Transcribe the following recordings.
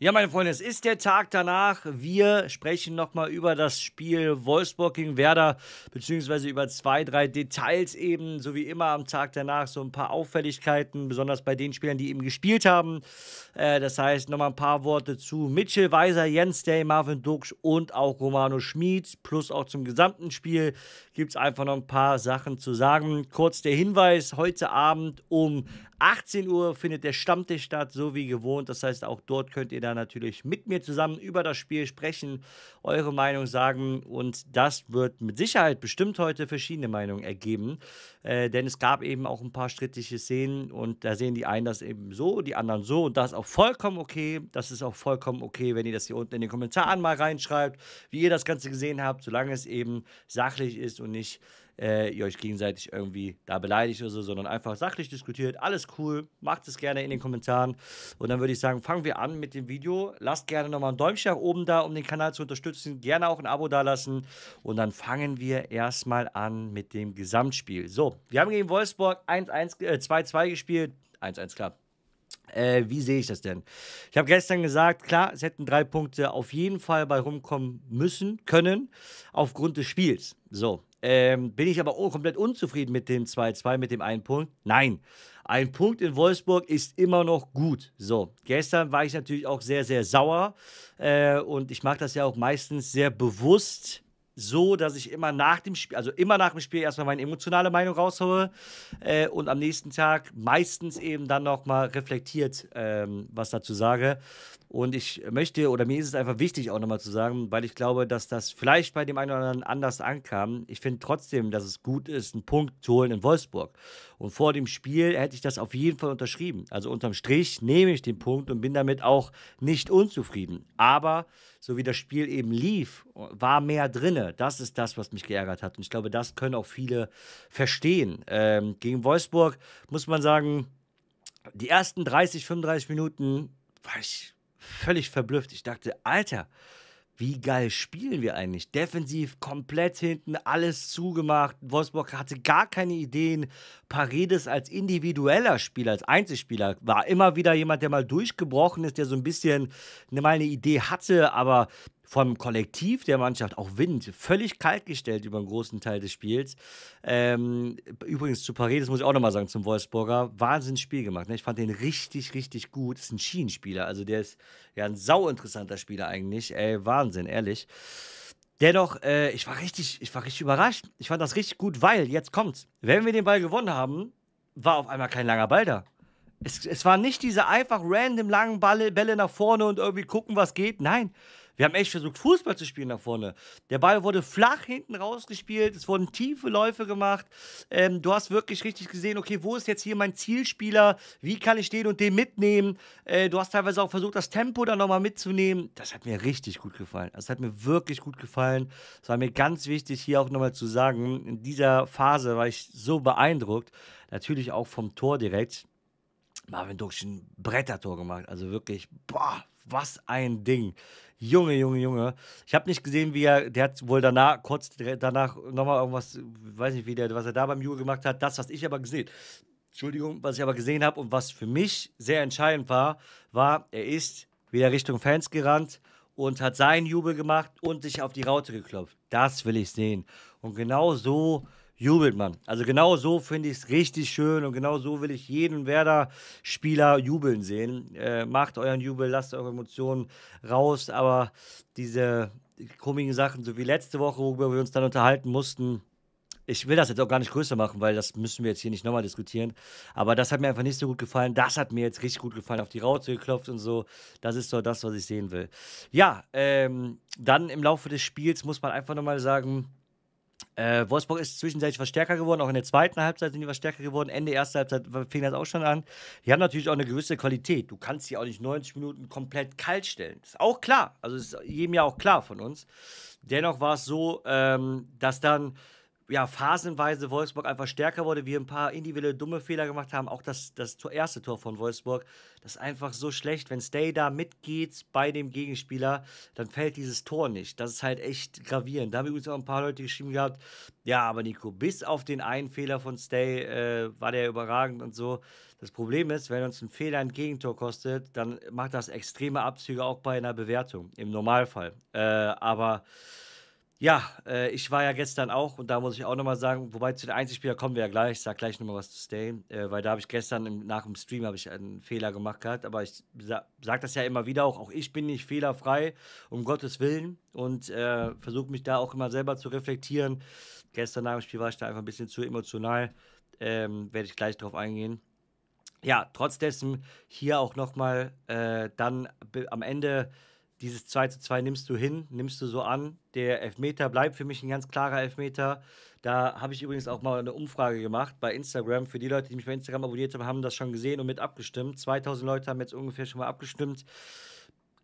Ja, meine Freunde, es ist der Tag danach. Wir sprechen nochmal über das Spiel Wolfsburg gegen Werder, beziehungsweise über zwei, drei Details eben, so wie immer am Tag danach, so ein paar Auffälligkeiten, besonders bei den Spielern, die eben gespielt haben. Äh, das heißt, nochmal ein paar Worte zu Mitchell Weiser, Jens Day, Marvin Duksch und auch Romano Schmid, plus auch zum gesamten Spiel gibt es einfach noch ein paar Sachen zu sagen. Kurz der Hinweis, heute Abend um 18 Uhr findet der Stammtisch statt, so wie gewohnt. Das heißt, auch dort könnt ihr dann natürlich mit mir zusammen über das Spiel sprechen, eure Meinung sagen. Und das wird mit Sicherheit bestimmt heute verschiedene Meinungen ergeben. Äh, denn es gab eben auch ein paar strittige Szenen und da sehen die einen das eben so, die anderen so. Und das ist auch vollkommen okay. Das ist auch vollkommen okay, wenn ihr das hier unten in den Kommentaren mal reinschreibt, wie ihr das Ganze gesehen habt, solange es eben sachlich ist und nicht äh, ihr euch gegenseitig irgendwie da beleidigt oder so, sondern einfach sachlich diskutiert. Alles cool. Macht es gerne in den Kommentaren. Und dann würde ich sagen, fangen wir an mit dem Video. Lasst gerne nochmal ein Däumchen nach oben da, um den Kanal zu unterstützen. Gerne auch ein Abo dalassen. Und dann fangen wir erstmal an mit dem Gesamtspiel. So, wir haben gegen Wolfsburg 1-1, äh, 2-2 gespielt. 1-1 klar. Äh, wie sehe ich das denn? Ich habe gestern gesagt, klar, es hätten drei Punkte auf jeden Fall bei rumkommen müssen, können, aufgrund des Spiels. So, ähm, bin ich aber auch komplett unzufrieden mit dem 2-2, mit dem einen Punkt? Nein. Ein Punkt in Wolfsburg ist immer noch gut. So, gestern war ich natürlich auch sehr, sehr sauer äh, und ich mache das ja auch meistens sehr bewusst so, dass ich immer nach dem Spiel, also immer nach dem Spiel erstmal meine emotionale Meinung raushaue äh, und am nächsten Tag meistens eben dann nochmal reflektiert ähm, was dazu sage. Und ich möchte, oder mir ist es einfach wichtig, auch nochmal zu sagen, weil ich glaube, dass das vielleicht bei dem einen oder anderen anders ankam. Ich finde trotzdem, dass es gut ist, einen Punkt zu holen in Wolfsburg. Und vor dem Spiel hätte ich das auf jeden Fall unterschrieben. Also unterm Strich nehme ich den Punkt und bin damit auch nicht unzufrieden. Aber so wie das Spiel eben lief, war mehr drinne. Das ist das, was mich geärgert hat. Und ich glaube, das können auch viele verstehen. Ähm, gegen Wolfsburg muss man sagen, die ersten 30, 35 Minuten war ich völlig verblüfft. Ich dachte, Alter, wie geil spielen wir eigentlich? Defensiv, komplett hinten, alles zugemacht. Wolfsburg hatte gar keine Ideen. Paredes als individueller Spieler, als Einzelspieler, war immer wieder jemand, der mal durchgebrochen ist, der so ein bisschen mal eine Idee hatte, aber vom Kollektiv der Mannschaft, auch Wind, völlig kaltgestellt über einen großen Teil des Spiels. Ähm, übrigens zu Paris, das muss ich auch nochmal sagen, zum Wolfsburger, Spiel gemacht. Ne? Ich fand den richtig, richtig gut. Das ist ein Schienenspieler, also der ist ja ein sauinteressanter Spieler eigentlich. Ey, Wahnsinn, ehrlich. Dennoch, äh, ich, war richtig, ich war richtig überrascht. Ich fand das richtig gut, weil, jetzt kommt's, wenn wir den Ball gewonnen haben, war auf einmal kein langer Ball da. Es, es waren nicht diese einfach random langen Balle, Bälle nach vorne und irgendwie gucken, was geht. Nein, wir haben echt versucht, Fußball zu spielen nach vorne. Der Ball wurde flach hinten rausgespielt, es wurden tiefe Läufe gemacht. Ähm, du hast wirklich richtig gesehen, okay, wo ist jetzt hier mein Zielspieler? Wie kann ich den und den mitnehmen? Äh, du hast teilweise auch versucht, das Tempo dann nochmal mitzunehmen. Das hat mir richtig gut gefallen. Das hat mir wirklich gut gefallen. Es war mir ganz wichtig, hier auch nochmal zu sagen, in dieser Phase war ich so beeindruckt. Natürlich auch vom Tor direkt. Marvin Duksch ein Brettertor gemacht. Also wirklich, boah, was ein Ding. Junge, Junge, Junge. Ich habe nicht gesehen, wie er, der hat wohl danach, kurz danach nochmal irgendwas, weiß nicht, wie der, was er da beim Juge gemacht hat. Das, was ich aber gesehen, Entschuldigung, was ich aber gesehen habe und was für mich sehr entscheidend war, war, er ist wieder Richtung Fans gerannt und hat seinen Jubel gemacht und sich auf die Raute geklopft. Das will ich sehen. Und genau so jubelt man. Also genau so finde ich es richtig schön und genau so will ich jeden Werder-Spieler jubeln sehen. Äh, macht euren Jubel, lasst eure Emotionen raus, aber diese komischen Sachen, so wie letzte Woche, worüber wir uns dann unterhalten mussten, ich will das jetzt auch gar nicht größer machen, weil das müssen wir jetzt hier nicht nochmal diskutieren. Aber das hat mir einfach nicht so gut gefallen. Das hat mir jetzt richtig gut gefallen. Auf die Raute geklopft und so. Das ist so das, was ich sehen will. Ja, ähm, dann im Laufe des Spiels muss man einfach nochmal sagen, äh, Wolfsburg ist zwischenzeitlich verstärker geworden, auch in der zweiten Halbzeit sind die verstärker geworden. Ende erster Halbzeit fing das auch schon an. Die haben natürlich auch eine gewisse Qualität. Du kannst sie auch nicht 90 Minuten komplett kalt stellen. Ist auch klar. Also ist jedem ja auch klar von uns. Dennoch war es so, ähm, dass dann ja, phasenweise Wolfsburg einfach stärker wurde, wir ein paar individuelle dumme Fehler gemacht haben. Auch das, das erste Tor von Wolfsburg, das ist einfach so schlecht. Wenn Stay da mitgeht bei dem Gegenspieler, dann fällt dieses Tor nicht. Das ist halt echt gravierend. Da haben übrigens auch ein paar Leute geschrieben gehabt, ja, aber Nico, bis auf den einen Fehler von Stay äh, war der überragend und so. Das Problem ist, wenn uns ein Fehler ein Gegentor kostet, dann macht das extreme Abzüge auch bei einer Bewertung, im Normalfall. Äh, aber ja, äh, ich war ja gestern auch und da muss ich auch nochmal sagen, wobei zu den Einzelspieler kommen wir ja gleich, ich sag gleich nochmal was zu Stay, äh, weil da habe ich gestern im, nach dem Stream ich einen Fehler gemacht gehabt, aber ich sa sage das ja immer wieder auch, auch ich bin nicht fehlerfrei, um Gottes Willen und äh, versuche mich da auch immer selber zu reflektieren. Gestern nach dem Spiel war ich da einfach ein bisschen zu emotional, ähm, werde ich gleich drauf eingehen. Ja, trotz dessen hier auch nochmal äh, dann am Ende dieses 2 zu 2 nimmst du hin, nimmst du so an. Der Elfmeter bleibt für mich ein ganz klarer Elfmeter. Da habe ich übrigens auch mal eine Umfrage gemacht bei Instagram. Für die Leute, die mich bei Instagram abonniert haben, haben das schon gesehen und mit abgestimmt. 2000 Leute haben jetzt ungefähr schon mal abgestimmt.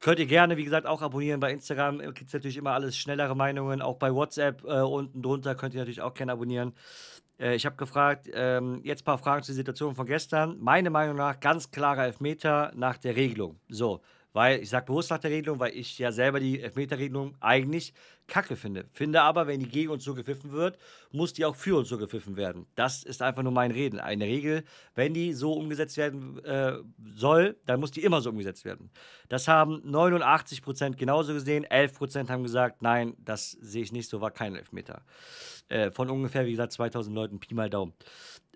Könnt ihr gerne, wie gesagt, auch abonnieren bei Instagram. Äh, Gibt es natürlich immer alles schnellere Meinungen. Auch bei WhatsApp äh, unten drunter könnt ihr natürlich auch gerne abonnieren. Äh, ich habe gefragt, ähm, jetzt ein paar Fragen zur Situation von gestern. Meine Meinung nach ganz klarer Elfmeter nach der Regelung. So, weil ich sage bewusst nach der Regelung, weil ich ja selber die Elfmeterregelung eigentlich kacke finde. Finde aber, wenn die gegen uns so gepfiffen wird, muss die auch für uns so gepfiffen werden. Das ist einfach nur mein Reden. Eine Regel, wenn die so umgesetzt werden äh, soll, dann muss die immer so umgesetzt werden. Das haben 89 Prozent genauso gesehen, 11 Prozent haben gesagt, nein, das sehe ich nicht, so war kein Elfmeter. Äh, von ungefähr, wie gesagt, 2000 Leuten, Pi mal Daumen.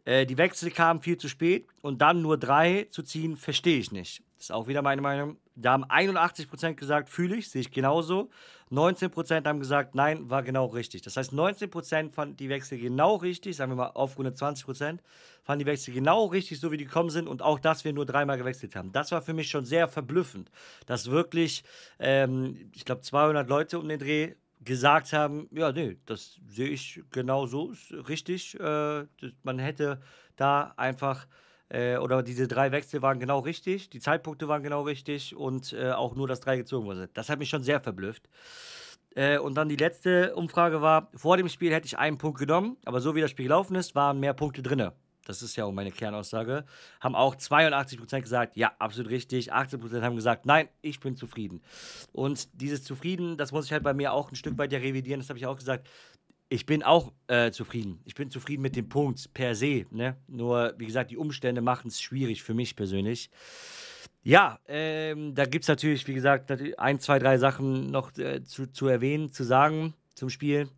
Äh, die Wechsel kamen viel zu spät und dann nur drei zu ziehen, verstehe ich nicht. Das ist auch wieder meine Meinung. Da haben 81% gesagt, fühle ich, sehe ich genauso. 19% haben gesagt, nein, war genau richtig. Das heißt, 19% fanden die Wechsel genau richtig, sagen wir mal aufgrund der 20%, fanden die Wechsel genau richtig, so wie die gekommen sind und auch, dass wir nur dreimal gewechselt haben. Das war für mich schon sehr verblüffend, dass wirklich, ähm, ich glaube, 200 Leute um den Dreh gesagt haben, ja, nee, das sehe ich genau so, ist richtig. Äh, man hätte da einfach, äh, oder diese drei Wechsel waren genau richtig, die Zeitpunkte waren genau richtig und äh, auch nur das drei gezogen wurde. Das hat mich schon sehr verblüfft. Äh, und dann die letzte Umfrage war, vor dem Spiel hätte ich einen Punkt genommen, aber so wie das Spiel gelaufen ist, waren mehr Punkte drinne das ist ja auch meine Kernaussage, haben auch 82% gesagt, ja, absolut richtig. 18% haben gesagt, nein, ich bin zufrieden. Und dieses Zufrieden, das muss ich halt bei mir auch ein Stück weit ja revidieren, das habe ich auch gesagt. Ich bin auch äh, zufrieden. Ich bin zufrieden mit dem Punkt per se. Ne? Nur, wie gesagt, die Umstände machen es schwierig für mich persönlich. Ja, ähm, da gibt es natürlich, wie gesagt, ein, zwei, drei Sachen noch äh, zu, zu erwähnen, zu sagen zum Spiel.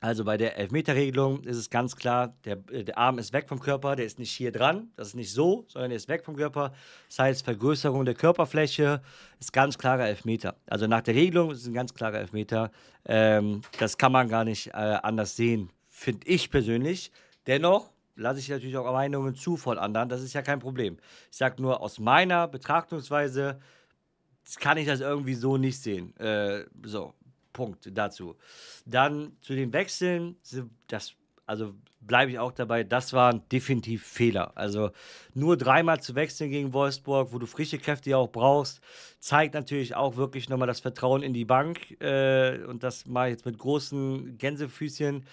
Also bei der Elfmeterregelung ist es ganz klar, der, äh, der, Arm ist weg vom Körper, der ist nicht hier dran, das ist nicht so, sondern der ist weg vom Körper. Das heißt, Vergrößerung der Körperfläche ist ganz klarer Elfmeter. Also nach der Regelung ist es ein ganz klarer Elfmeter. Ähm, das kann man gar nicht äh, anders sehen, finde ich persönlich. Dennoch lasse ich natürlich auch Meinungen zu von anderen, das ist ja kein Problem. Ich sage nur, aus meiner Betrachtungsweise kann ich das irgendwie so nicht sehen. Äh, so, Punkt dazu. Dann zu den Wechseln, das, also bleibe ich auch dabei, das waren definitiv Fehler. Also nur dreimal zu wechseln gegen Wolfsburg, wo du frische Kräfte ja auch brauchst, zeigt natürlich auch wirklich nochmal das Vertrauen in die Bank. Äh, und das mache ich jetzt mit großen Gänsefüßchen.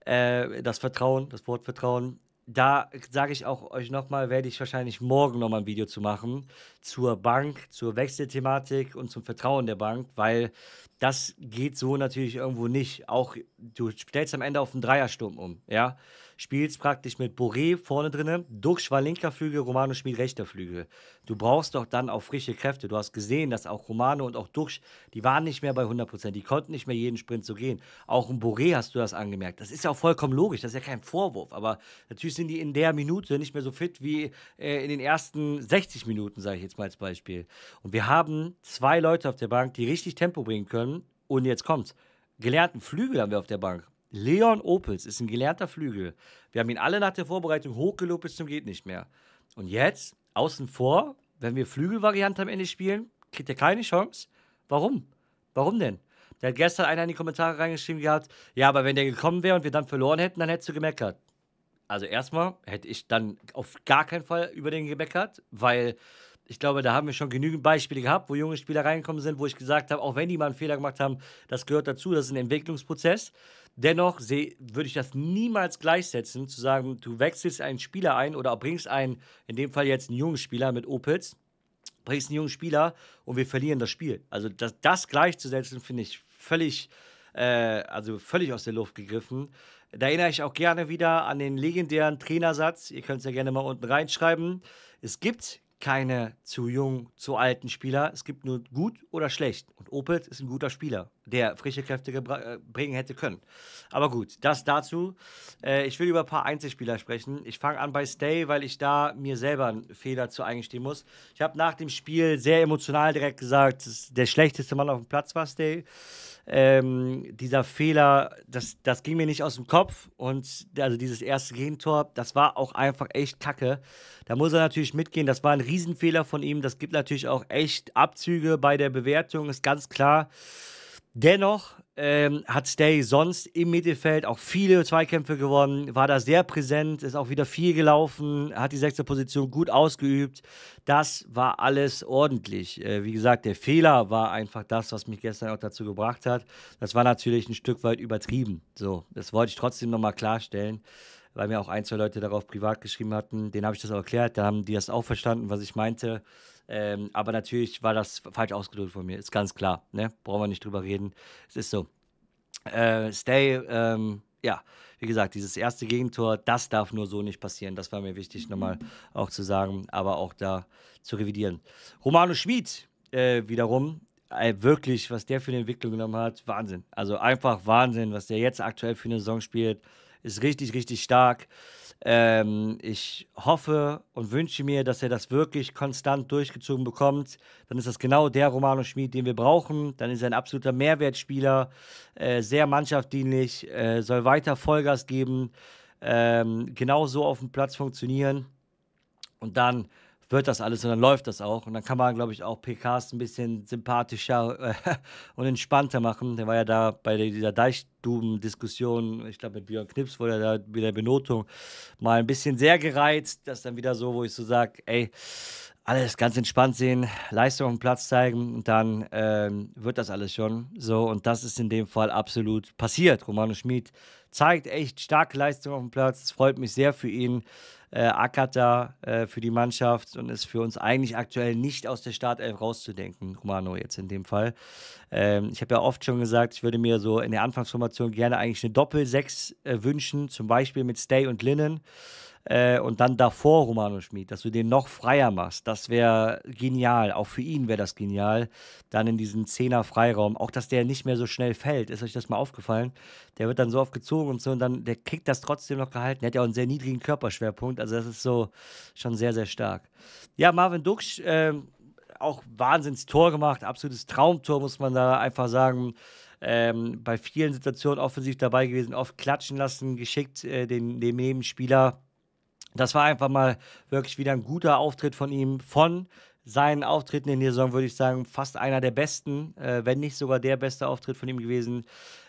Äh, das Vertrauen, das Wort Vertrauen da sage ich auch euch nochmal, werde ich wahrscheinlich morgen nochmal ein Video zu machen zur Bank, zur Wechselthematik und zum Vertrauen der Bank, weil das geht so natürlich irgendwo nicht. Auch du stellst am Ende auf einen Dreiersturm um, ja spielst praktisch mit Boré vorne drinne, Duxch war linker Flügel, Romano spielt rechter Flügel. Du brauchst doch dann auch frische Kräfte. Du hast gesehen, dass auch Romano und auch Duxch, die waren nicht mehr bei 100 Prozent, die konnten nicht mehr jeden Sprint so gehen. Auch in Boré hast du das angemerkt. Das ist ja auch vollkommen logisch, das ist ja kein Vorwurf, aber natürlich sind die in der Minute nicht mehr so fit wie äh, in den ersten 60 Minuten, sage ich jetzt mal als Beispiel. Und wir haben zwei Leute auf der Bank, die richtig Tempo bringen können und jetzt kommt's. Gelernten Flügel haben wir auf der Bank. Leon Opels ist ein gelernter Flügel. Wir haben ihn alle nach der Vorbereitung hochgelobt bis zum geht nicht mehr. Und jetzt, außen vor, wenn wir Flügelvariante am Ende spielen, kriegt er keine Chance. Warum? Warum denn? Da hat gestern einer in die Kommentare reingeschrieben gehabt, ja, aber wenn der gekommen wäre und wir dann verloren hätten, dann hättest du gemeckert. Also erstmal hätte ich dann auf gar keinen Fall über den gemeckert, weil ich glaube, da haben wir schon genügend Beispiele gehabt, wo junge Spieler reingekommen sind, wo ich gesagt habe, auch wenn die mal einen Fehler gemacht haben, das gehört dazu, das ist ein Entwicklungsprozess. Dennoch würde ich das niemals gleichsetzen, zu sagen, du wechselst einen Spieler ein oder bringst einen, in dem Fall jetzt einen jungen Spieler mit Opitz, bringst einen jungen Spieler und wir verlieren das Spiel. Also das, das gleichzusetzen, finde ich völlig, äh, also völlig aus der Luft gegriffen. Da erinnere ich auch gerne wieder an den legendären Trainersatz. Ihr könnt es ja gerne mal unten reinschreiben. Es gibt keine zu jungen, zu alten Spieler. Es gibt nur gut oder schlecht. Und Opitz ist ein guter Spieler der frische Kräfte äh, bringen hätte können. Aber gut, das dazu. Äh, ich will über ein paar Einzelspieler sprechen. Ich fange an bei Stay, weil ich da mir selber einen Fehler zu eingestehen muss. Ich habe nach dem Spiel sehr emotional direkt gesagt, der schlechteste Mann auf dem Platz war Stay. Ähm, dieser Fehler, das, das ging mir nicht aus dem Kopf. Und also dieses erste Gegentor, das war auch einfach echt kacke. Da muss er natürlich mitgehen. Das war ein Riesenfehler von ihm. Das gibt natürlich auch echt Abzüge bei der Bewertung, ist ganz klar. Dennoch ähm, hat Stay sonst im Mittelfeld auch viele Zweikämpfe gewonnen, war da sehr präsent, ist auch wieder viel gelaufen, hat die sechste Position gut ausgeübt. Das war alles ordentlich. Äh, wie gesagt, der Fehler war einfach das, was mich gestern auch dazu gebracht hat. Das war natürlich ein Stück weit übertrieben. So, das wollte ich trotzdem nochmal klarstellen, weil mir auch ein, zwei Leute darauf privat geschrieben hatten. Den habe ich das auch erklärt, da haben die das auch verstanden, was ich meinte. Ähm, aber natürlich war das falsch ausgedrückt von mir, ist ganz klar. Ne? Brauchen wir nicht drüber reden. Es ist so. Äh, stay, ähm, ja, wie gesagt, dieses erste Gegentor, das darf nur so nicht passieren. Das war mir wichtig, nochmal auch zu sagen, aber auch da zu revidieren. Romano Schmid äh, wiederum, äh, wirklich, was der für eine Entwicklung genommen hat, Wahnsinn. Also einfach Wahnsinn, was der jetzt aktuell für eine Saison spielt ist richtig, richtig stark. Ähm, ich hoffe und wünsche mir, dass er das wirklich konstant durchgezogen bekommt. Dann ist das genau der Romano Schmid, den wir brauchen. Dann ist er ein absoluter Mehrwertspieler, äh, sehr mannschaftdienlich, äh, soll weiter Vollgas geben, ähm, genau so auf dem Platz funktionieren. Und dann wird das alles und dann läuft das auch. Und dann kann man, glaube ich, auch PKs ein bisschen sympathischer äh, und entspannter machen. Der war ja da bei dieser deichduben diskussion ich glaube mit Björn Knips, wurde er da mit der Benotung mal ein bisschen sehr gereizt. Das ist dann wieder so, wo ich so sage, ey, alles ganz entspannt sehen, Leistung auf dem Platz zeigen und dann ähm, wird das alles schon so. Und das ist in dem Fall absolut passiert. Romano Schmid zeigt echt starke Leistung auf dem Platz. Es freut mich sehr für ihn. Äh, ackert äh, für die Mannschaft und ist für uns eigentlich aktuell nicht aus der Startelf rauszudenken, Romano jetzt in dem Fall. Ähm, ich habe ja oft schon gesagt, ich würde mir so in der Anfangsformation gerne eigentlich eine Doppel-6 äh, wünschen, zum Beispiel mit Stay und Linen äh, und dann davor Romano Schmid, dass du den noch freier machst, das wäre genial. Auch für ihn wäre das genial. Dann in diesen Zehner Freiraum, auch dass der nicht mehr so schnell fällt. Ist euch das mal aufgefallen? Der wird dann so oft gezogen und so und dann der Kick das trotzdem noch gehalten. Der hat ja auch einen sehr niedrigen Körperschwerpunkt. Also das ist so schon sehr, sehr stark. Ja, Marvin Duksch, äh, auch Wahnsinns-Tor gemacht, absolutes Traumtor, muss man da einfach sagen. Ähm, bei vielen Situationen offensiv dabei gewesen, oft klatschen lassen, geschickt äh, den, den Nebenspieler das war einfach mal wirklich wieder ein guter Auftritt von ihm. Von seinen Auftritten in der Saison würde ich sagen, fast einer der besten, äh, wenn nicht sogar der beste Auftritt von ihm gewesen.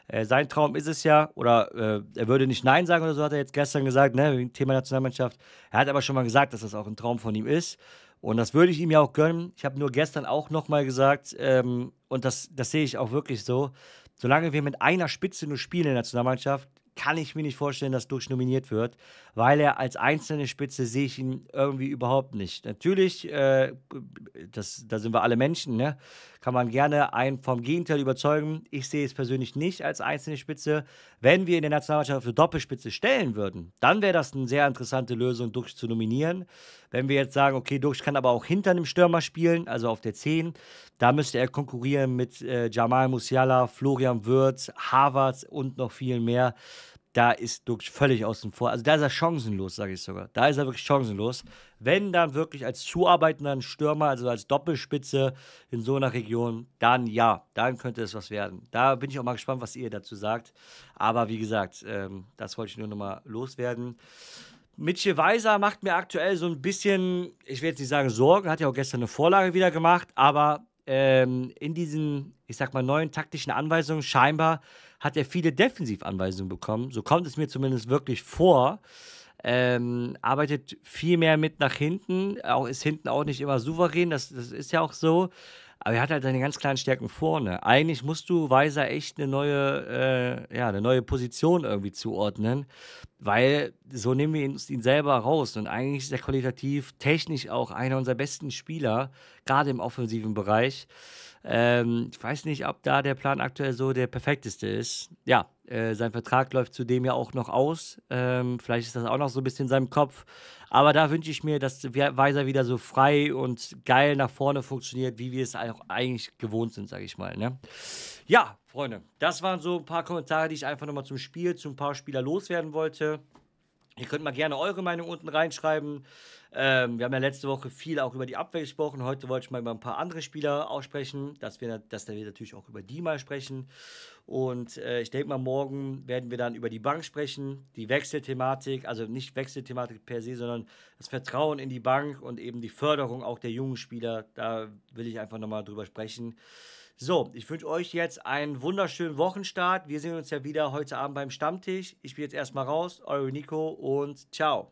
Äh, sein Traum ist es ja, oder äh, er würde nicht Nein sagen oder so, hat er jetzt gestern gesagt, ne, Thema Nationalmannschaft. Er hat aber schon mal gesagt, dass das auch ein Traum von ihm ist. Und das würde ich ihm ja auch gönnen. Ich habe nur gestern auch nochmal gesagt, ähm, und das, das sehe ich auch wirklich so, solange wir mit einer Spitze nur spielen in der Nationalmannschaft, kann ich mir nicht vorstellen, dass Duxch nominiert wird, weil er als einzelne Spitze sehe ich ihn irgendwie überhaupt nicht. Natürlich, äh, das, da sind wir alle Menschen, ne? kann man gerne einen vom Gegenteil überzeugen. Ich sehe es persönlich nicht als einzelne Spitze. Wenn wir in der Nationalmannschaft eine Doppelspitze stellen würden, dann wäre das eine sehr interessante Lösung, Duxch zu nominieren. Wenn wir jetzt sagen, okay, Duxch kann aber auch hinter einem Stürmer spielen, also auf der 10, da müsste er konkurrieren mit äh, Jamal Musiala, Florian Würz, Havertz und noch viel mehr da ist Duxch völlig außen vor. Also da ist er chancenlos, sage ich sogar. Da ist er wirklich chancenlos. Wenn dann wirklich als zuarbeitender Stürmer, also als Doppelspitze in so einer Region, dann ja, dann könnte es was werden. Da bin ich auch mal gespannt, was ihr dazu sagt. Aber wie gesagt, ähm, das wollte ich nur nochmal loswerden. Mitchell Weiser macht mir aktuell so ein bisschen, ich will jetzt nicht sagen Sorgen, hat ja auch gestern eine Vorlage wieder gemacht, aber ähm, in diesen, ich sag mal, neuen taktischen Anweisungen, scheinbar hat er viele Defensivanweisungen bekommen. So kommt es mir zumindest wirklich vor. Ähm, arbeitet viel mehr mit nach hinten, auch ist hinten auch nicht immer souverän, das, das ist ja auch so. Aber er hat halt seine ganz kleinen Stärken vorne. Eigentlich musst du Weiser echt eine neue, äh, ja, eine neue Position irgendwie zuordnen, weil so nehmen wir ihn, ihn selber raus. Und eigentlich ist er qualitativ, technisch auch einer unserer besten Spieler, gerade im offensiven Bereich. Ähm, ich weiß nicht, ob da der Plan aktuell so der perfekteste ist. Ja, äh, sein Vertrag läuft zudem ja auch noch aus. Ähm, vielleicht ist das auch noch so ein bisschen in seinem Kopf. Aber da wünsche ich mir, dass Weiser wieder so frei und geil nach vorne funktioniert, wie wir es auch eigentlich gewohnt sind, sage ich mal. Ne? Ja, Freunde, das waren so ein paar Kommentare, die ich einfach nochmal zum Spiel, zu ein paar Spieler loswerden wollte. Ihr könnt mal gerne eure Meinung unten reinschreiben. Ähm, wir haben ja letzte Woche viel auch über die Abwehr gesprochen. Heute wollte ich mal über ein paar andere Spieler aussprechen, dass wir, dass wir natürlich auch über die mal sprechen. Und äh, ich denke mal, morgen werden wir dann über die Bank sprechen, die Wechselthematik, also nicht Wechselthematik per se, sondern das Vertrauen in die Bank und eben die Förderung auch der jungen Spieler. Da will ich einfach nochmal drüber sprechen. So, ich wünsche euch jetzt einen wunderschönen Wochenstart. Wir sehen uns ja wieder heute Abend beim Stammtisch. Ich bin jetzt erstmal raus, eure Nico und ciao.